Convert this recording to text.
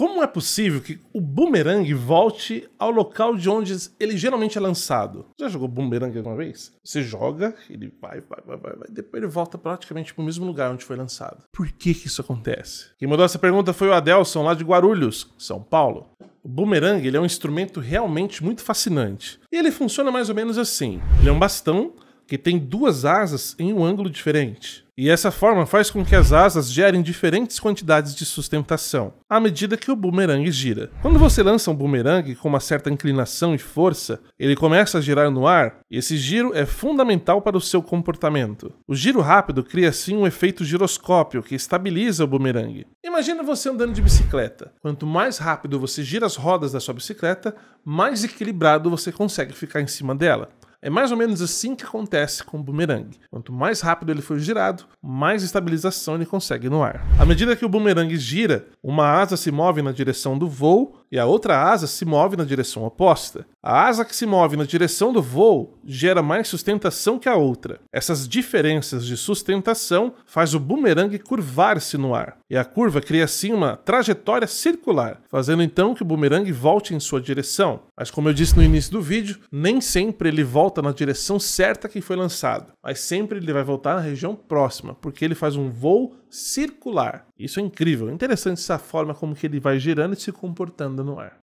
Como é possível que o boomerang volte ao local de onde ele geralmente é lançado? Já jogou boomerang alguma vez? Você joga, ele vai, vai, vai, vai, vai depois ele volta praticamente para o mesmo lugar onde foi lançado. Por que, que isso acontece? Quem mandou essa pergunta foi o Adelson, lá de Guarulhos, São Paulo. O boomerang ele é um instrumento realmente muito fascinante. E ele funciona mais ou menos assim: ele é um bastão que tem duas asas em um ângulo diferente. E essa forma faz com que as asas gerem diferentes quantidades de sustentação, à medida que o bumerangue gira. Quando você lança um bumerangue com uma certa inclinação e força, ele começa a girar no ar, e esse giro é fundamental para o seu comportamento. O giro rápido cria assim um efeito giroscópio que estabiliza o bumerangue. Imagina você andando de bicicleta. Quanto mais rápido você gira as rodas da sua bicicleta, mais equilibrado você consegue ficar em cima dela. É mais ou menos assim que acontece com o boomerang. Quanto mais rápido ele for girado, mais estabilização ele consegue no ar. À medida que o boomerang gira, uma asa se move na direção do voo e a outra asa se move na direção oposta. A asa que se move na direção do voo gera mais sustentação que a outra. Essas diferenças de sustentação faz o boomerang curvar-se no ar, e a curva cria assim uma trajetória circular, fazendo então que o boomerang volte em sua direção. Mas como eu disse no início do vídeo, nem sempre ele volta na direção certa que foi lançado, mas sempre ele vai voltar na região próxima, porque ele faz um voo circular. Isso é incrível, é interessante essa forma como que ele vai girando e se comportando no ar.